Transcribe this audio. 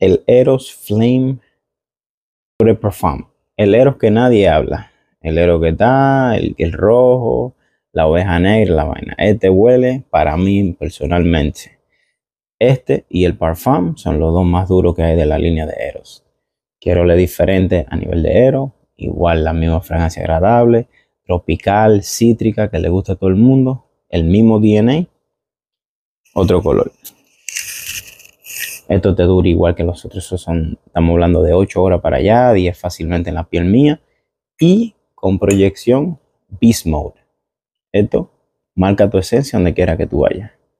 el Eros Flame Pure Perfume. El Eros que nadie habla. El Eros que está, el, el rojo, la oveja negra, la vaina. Este huele para mí personalmente. Este y el Parfum son los dos más duros que hay de la línea de Eros. Quiero le diferente a nivel de Eros. Igual la misma fragancia agradable, tropical, cítrica, que le gusta a todo el mundo. El mismo DNA, otro color. Esto te dura igual que los otros, son, estamos hablando de 8 horas para allá, 10 fácilmente en la piel mía. Y con proyección Beast Mode. Esto marca tu esencia donde quiera que tú vayas.